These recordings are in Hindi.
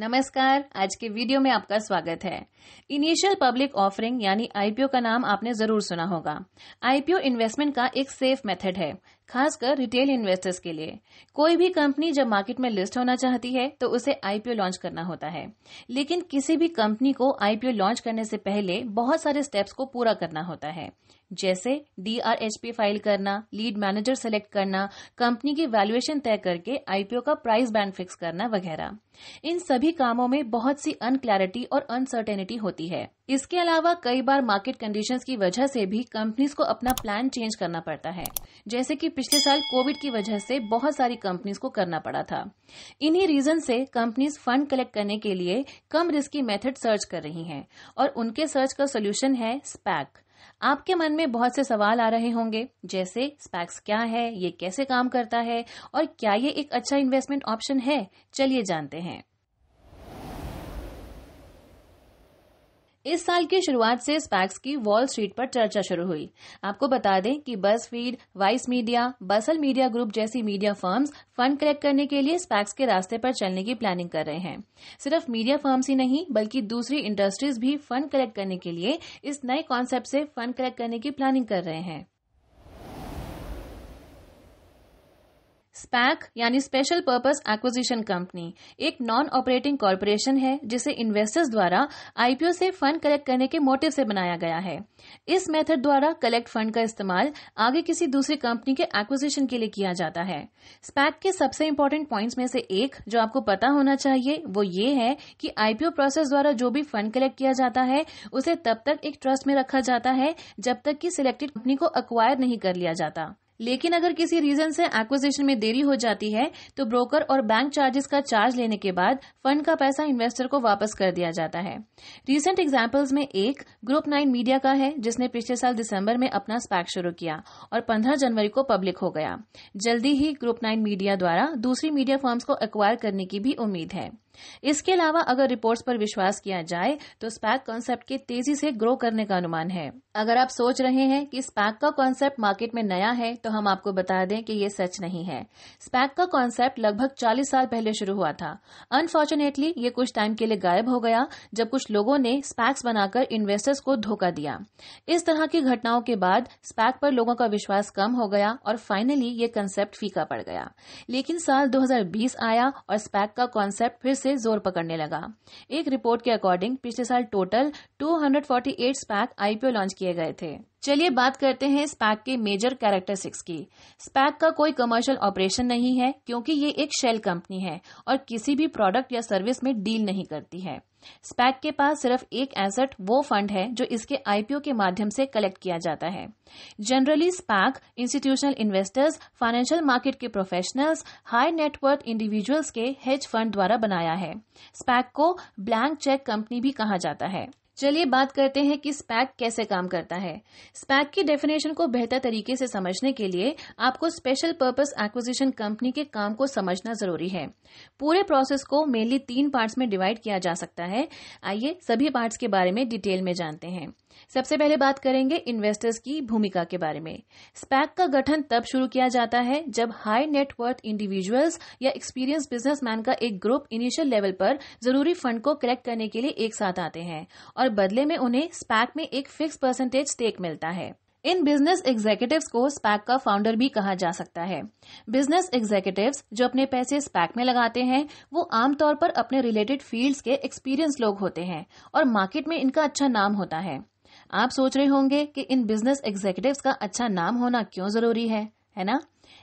नमस्कार आज के वीडियो में आपका स्वागत है इनिशियल पब्लिक ऑफरिंग यानी आईपीओ का नाम आपने जरूर सुना होगा आईपीओ इन्वेस्टमेंट का एक सेफ मेथड है खासकर रिटेल इन्वेस्टर्स के लिए कोई भी कंपनी जब मार्केट में लिस्ट होना चाहती है तो उसे आईपीओ लॉन्च करना होता है लेकिन किसी भी कंपनी को आईपीओ लॉन्च करने से पहले बहुत सारे स्टेप्स को पूरा करना होता है जैसे डीआरएचपी फाइल करना लीड मैनेजर सेलेक्ट करना कंपनी की वैल्यूएशन तय करके आईपीओ का प्राइस बैंड फिक्स करना वगैरह इन सभी कामों में बहुत सी अनक्लैरिटी और अनसर्टेनिटी होती है इसके अलावा कई बार मार्केट कंडीशंस की वजह से भी कंपनीज को अपना प्लान चेंज करना पड़ता है जैसे कि पिछले साल कोविड की वजह से बहुत सारी कंपनीज को करना पड़ा था इन्हीं रीजन से कंपनीज फंड कलेक्ट करने के लिए कम रिस्की मेथड सर्च कर रही हैं और उनके सर्च का सोल्यूशन है स्पैक आपके मन में बहुत से सवाल आ रहे होंगे जैसे स्पैक्स क्या है ये कैसे काम करता है और क्या ये एक अच्छा इन्वेस्टमेंट ऑप्शन है चलिए जानते हैं इस साल की शुरुआत से स्पैक्स की वॉल स्ट्रीट पर चर्चा शुरू हुई आपको बता दें कि BuzzFeed Vice media Bustle media group जैसी मीडिया फर्म्स फंड कलेक्ट करने के लिए स्पैक्स के रास्ते पर चलने की प्लानिंग कर रहे हैं सिर्फ मीडिया फर्म्स ही नहीं बल्कि दूसरी इंडस्ट्रीज भी फंड कलेक्ट करने के लिए इस नए कॉन्सेप्ट से फंड कलेक्ट करने की प्लानिंग कर रहे हैं स्पैक यानी स्पेशल पर्पस एक्विजिशन कंपनी एक नॉन ऑपरेटिंग कॉरपोरेशन है जिसे इन्वेस्टर्स द्वारा आईपीओ से फंड कलेक्ट करने के मोटिव से बनाया गया है इस मेथड द्वारा कलेक्ट फंड का इस्तेमाल आगे किसी दूसरी कंपनी के एक्विजिशन के लिए किया जाता है स्पैक के सबसे इम्पोर्टेंट पॉइंट्स में से एक जो आपको पता होना चाहिए वो ये है कि आईपीओ प्रोसेस द्वारा जो भी फंड कलेक्ट किया जाता है उसे तब तक एक ट्रस्ट में रखा जाता है जब तक कि सिलेक्टेड कंपनी को अक्वायर नहीं कर लिया जाता लेकिन अगर किसी रीजन से एक्विजिशन में देरी हो जाती है तो ब्रोकर और बैंक चार्जेस का चार्ज लेने के बाद फंड का पैसा इन्वेस्टर को वापस कर दिया जाता है रिसेंट एग्जाम्पल्स में एक ग्रुप नाइन मीडिया का है जिसने पिछले साल दिसंबर में अपना स्पैक शुरू किया और पंद्रह जनवरी को पब्लिक हो गया जल्दी ही ग्रुप नाइन मीडिया द्वारा दूसरी मीडिया फर्म्स को एक्वायर करने की भी उम्मीद है इसके अलावा अगर रिपोर्ट्स पर विश्वास किया जाए तो स्पैक कॉन्सेप्ट के तेजी से ग्रो करने का अनुमान है अगर आप सोच रहे हैं कि स्पैक का कॉन्सेप्ट मार्केट में नया है तो हम आपको बता दें कि ये सच नहीं है स्पैक का कॉन्सेप्ट लगभग 40 साल पहले शुरू हुआ था अनफॉर्चुनेटली ये कुछ टाइम के लिए गायब हो गया जब कुछ लोगों ने स्पैक्स बनाकर इन्वेस्टर्स को धोखा दिया इस तरह की घटनाओं के बाद स्पैक पर लोगों का विश्वास कम हो गया और फाइनली ये कंसेप्ट फीका पड़ गया लेकिन साल दो आया और स्पैक का कॉन्सेप्ट फिर से जोर पकड़ने लगा एक रिपोर्ट के अकॉर्डिंग पिछले साल टोटल 248 स्पैक आईपीओ लॉन्च किए गए थे चलिए बात करते हैं स्पैक के मेजर कैरेक्टरिस्टिक्स की स्पैक का कोई कमर्शियल ऑपरेशन नहीं है क्योंकि ये एक शेल कंपनी है और किसी भी प्रोडक्ट या सर्विस में डील नहीं करती है स्पैक के पास सिर्फ एक एसेट वो फंड है जो इसके आईपीओ के माध्यम से कलेक्ट किया जाता है generally SPAC institutional investors financial market के प्रोफेशनल्स हाई नेटवर्थ इंडिविजुअल्स के हेज फंड द्वारा बनाया है स्पैक को ब्लैंक चेक कंपनी भी कहा जाता है चलिए बात करते हैं कि स्पैक कैसे काम करता है स्पैक की डेफिनेशन को बेहतर तरीके से समझने के लिए आपको स्पेशल पर्पस एक्विजिशन कंपनी के काम को समझना जरूरी है पूरे प्रोसेस को मेनली तीन पार्ट्स में डिवाइड किया जा सकता है आइए सभी पार्ट्स के बारे में डिटेल में जानते हैं सबसे पहले बात करेंगे इन्वेस्टर्स की भूमिका के बारे में स्पैक का गठन तब शुरू किया जाता है जब हाई नेटवर्थ इंडिविजुअल्स या एक्सपीरियंस बिजनेसमैन का एक ग्रुप इनिशियल लेवल पर जरूरी फंड को कलेक्ट करने के लिए एक साथ आते हैं और बदले में उन्हें स्पैक में एक फिक्स परसेंटेज स्टेक मिलता है इन बिजनेस एग्जेक्यूटिव को स्पैक का फाउंडर भी कहा जा सकता है बिजनेस एग्जेक्यूटिव जो अपने पैसे स्पैक में लगाते हैं वो आमतौर पर अपने रिलेटेड फील्ड्स के एक्सपीरियंस लोग होते हैं और मार्केट में इनका अच्छा नाम होता है आप सोच रहे होंगे कि इन बिजनेस एग्जीक्यूटिव का अच्छा नाम होना क्यों जरूरी है है ना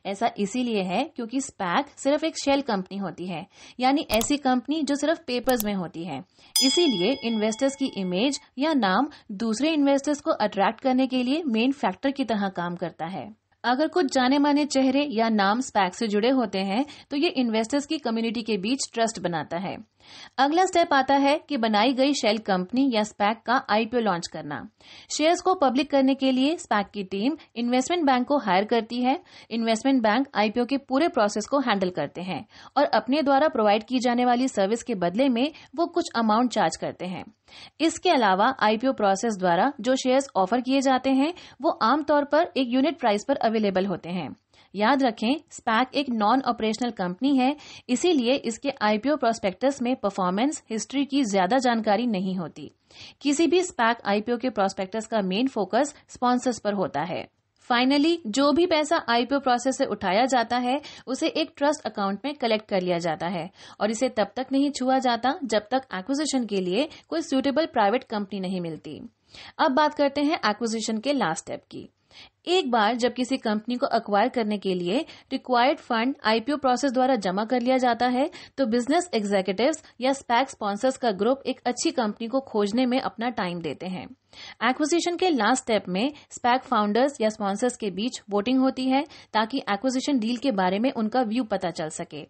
ऐसा इसीलिए है क्योंकि स्पैक सिर्फ एक शेल कंपनी होती है यानी ऐसी कंपनी जो सिर्फ पेपर्स में होती है इसीलिए इन्वेस्टर्स की इमेज या नाम दूसरे इन्वेस्टर्स को अट्रैक्ट करने के लिए मेन फैक्टर की तरह काम करता है अगर कुछ जाने माने चेहरे या नाम स्पैक से जुड़े होते हैं तो ये इन्वेस्टर्स की कम्युनिटी के बीच ट्रस्ट बनाता है अगला स्टेप आता है कि बनाई गई शेल कंपनी या स्पैक का आईपीओ लॉन्च करना शेयर्स को पब्लिक करने के लिए स्पैक की टीम इन्वेस्टमेंट बैंक को हायर करती है इन्वेस्टमेंट बैंक आईपीओ के पूरे प्रोसेस को हैंडल करते हैं और अपने द्वारा प्रोवाइड की जाने वाली सर्विस के बदले में वो कुछ अमाउंट चार्ज करते हैं इसके अलावा आईपीओ प्रोसेस द्वारा जो शेयर्स ऑफर किए जाते हैं वो आमतौर पर एक यूनिट प्राइस पर अवेलेबल होते हैं याद रखें स्पैक एक नॉन ऑपरेशनल कंपनी है इसीलिए इसके आईपीओ प्रोस्पेक्टस में परफॉर्मेंस हिस्ट्री की ज्यादा जानकारी नहीं होती किसी भी स्पैक आईपीओ के प्रोस्पेक्टस का मेन फोकस स्पॉन्सर्स पर होता है फाइनली जो भी पैसा आईपीओ प्रोसेस से उठाया जाता है उसे एक ट्रस्ट अकाउंट में कलेक्ट कर लिया जाता है और इसे तब तक नहीं छुआ जाता जब तक एक्विजिशन के लिए कोई सुटेबल प्राइवेट कंपनी नहीं मिलती अब बात करते हैं एक्विजिशन के लास्ट स्टेप की एक बार जब किसी कंपनी को अक्वायर करने के लिए रिक्वायर्ड फंड आईपीओ प्रोसेस द्वारा जमा कर लिया जाता है तो बिजनेस एग्जेक्यूटिव या स्पैक स्पॉन्सर्स का ग्रुप एक अच्छी कंपनी को खोजने में अपना टाइम देते हैं एक्विजिशन के लास्ट स्टेप में स्पैक फाउंडर्स या स्पॉन्सर्स के बीच वोटिंग होती है ताकि एक्विजिशन डील के बारे में उनका व्यू पता चल सके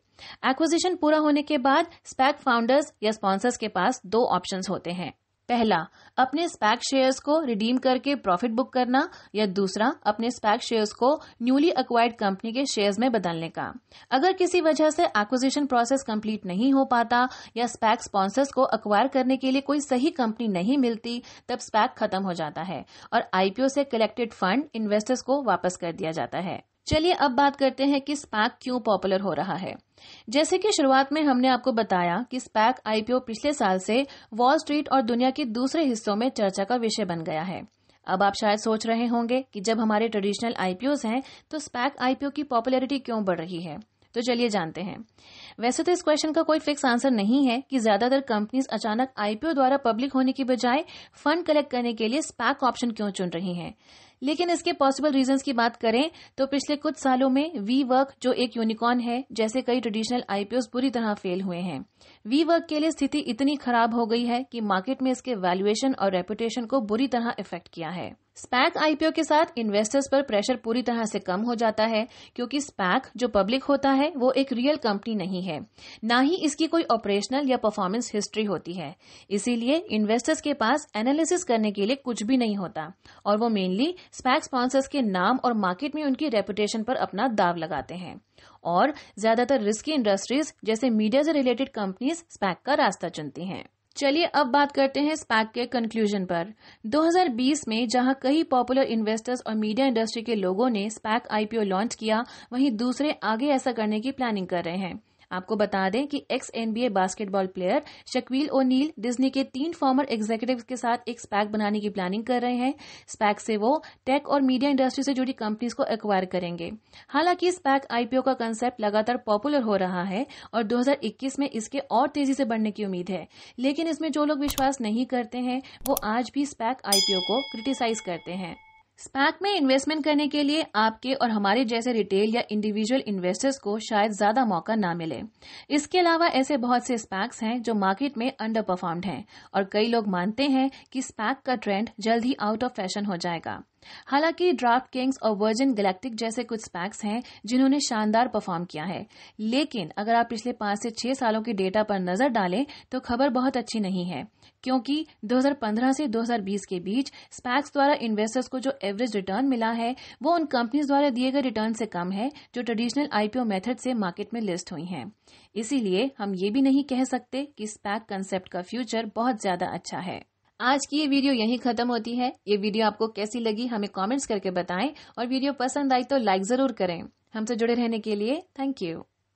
एक्विजिशन पूरा होने के बाद स्पैक फाउंडर्स या स्पॉन्सर्स के पास दो ऑप्शन होते हैं पहला अपने स्पैक शेयर्स को रिडीम करके प्रॉफिट बुक करना या दूसरा अपने स्पैक शेयर्स को न्यूली अक्वायर्ड कंपनी के शेयर्स में बदलने का अगर किसी वजह से एक्विजिशन प्रोसेस कंप्लीट नहीं हो पाता या स्पैक स्पॉन्सर्स को अक्वायर करने के लिए कोई सही कंपनी नहीं मिलती तब स्पैक खत्म हो जाता है और आईपीओ से कलेक्टेड फंड इन्वेस्टर्स को वापस कर दिया जाता है चलिए अब बात करते हैं कि स्पैक क्यों पॉपुलर हो रहा है जैसे कि शुरुआत में हमने आपको बताया कि स्पैक आईपीओ पिछले साल से वॉल स्ट्रीट और दुनिया के दूसरे हिस्सों में चर्चा का विषय बन गया है अब आप शायद सोच रहे होंगे कि जब हमारे ट्रेडिशनल आईपीओ हैं तो स्पैक आईपीओ की पॉपुलैरिटी क्यों बढ़ रही है तो चलिए जानते हैं वैसे तो इस क्वेश्चन का कोई फिक्स आंसर नहीं है कि ज्यादातर कंपनीज अचानक आईपीओ द्वारा पब्लिक होने की बजाय फंड कलेक्ट करने के लिए स्पैक ऑप्शन क्यों चुन रही हैं लेकिन इसके पॉसिबल रीजन की बात करें तो पिछले कुछ सालों में वी वर्क जो एक यूनिकॉर्न है जैसे कई ट्रेडिशनल आईपीओ बुरी तरह फेल हुए हैं वी वर्क के लिए स्थिति इतनी खराब हो गई है कि मार्केट में इसके वैल्यूएशन और रेपुटेशन को बुरी तरह इफेक्ट किया है स्पैक आईपीओ के साथ इन्वेस्टर्स पर प्रेशर पूरी तरह से कम हो जाता है क्योंकि स्पैक जो पब्लिक होता है वो एक रियल कंपनी नहीं है ना ही इसकी कोई ऑपरेशनल या परफॉर्मेंस हिस्ट्री होती है इसीलिए इन्वेस्टर्स के पास एनालिसिस करने के लिए कुछ भी नहीं होता और वो मेनली स्पैक स्पॉन्सर्स के नाम और मार्केट में उनकी रेपुटेशन पर अपना दाव लगाते हैं और ज्यादातर रिस्की इंडस्ट्रीज जैसे मीडिया से रिलेटेड कंपनीज स्पैक का रास्ता चुनती हैं चलिए अब बात करते हैं स्पैक के कंक्लूजन पर 2020 में जहां कई पॉपुलर इन्वेस्टर्स और मीडिया इंडस्ट्री के लोगों ने स्पैक आईपीओ लॉन्च किया वहीं दूसरे आगे ऐसा करने की प्लानिंग कर रहे हैं आपको बता दें कि ex NBA basketball player Shaquille O'Neal Disney के तीन फॉर्मर एग्जीक्यूटिव के साथ एक स्पैक बनाने की प्लानिंग कर रहे हैं स्पैक से वो टेक और मीडिया इंडस्ट्री से जुड़ी कंपनीज को एक्वायर करेंगे हालांकि स्पैक आईपीओ का कंसेप्ट लगातार पॉपुलर हो रहा है और 2021 में इसके और तेजी से बढ़ने की उम्मीद है लेकिन इसमें जो लोग विश्वास नहीं करते हैं वो आज भी स्पैक आईपीओ को क्रिटिसाइज करते हैं स्पैक में इन्वेस्टमेंट करने के लिए आपके और हमारे जैसे रिटेल या इंडिविजुअल इन्वेस्टर्स को शायद ज्यादा मौका ना मिले इसके अलावा ऐसे बहुत से स्पैक्स हैं जो मार्केट में अंडर परफॉर्म्ड हैं और कई लोग मानते हैं कि स्पैक का ट्रेंड जल्द ही आउट ऑफ फैशन हो जाएगा हालांकि ड्राफ्ट किंग्स और वर्जिन गैलेक्टिक जैसे कुछ स्पैक्स हैं जिन्होंने शानदार परफॉर्म किया है लेकिन अगर आप पिछले पांच से छह सालों के डेटा पर नजर डालें तो खबर बहुत अच्छी नहीं है क्योंकि 2015 से 2020 के बीच स्पैक्स द्वारा इन्वेस्टर्स को जो एवरेज रिटर्न मिला है वो उन कंपनीज द्वारा दिए गए रिटर्न से कम है जो ट्रेडिशनल आईपीओ मेथड से मार्केट में लिस्ट हुई हैं इसीलिए हम ये भी नहीं कह सकते कि स्पैक कंसेप्ट का फ्यूचर बहुत ज्यादा अच्छा है आज की ये वीडियो यहीं खत्म होती है ये वीडियो आपको कैसी लगी हमें कमेंट्स करके बताएं और वीडियो पसंद आई तो लाइक जरूर करें हमसे जुड़े रहने के लिए थैंक यू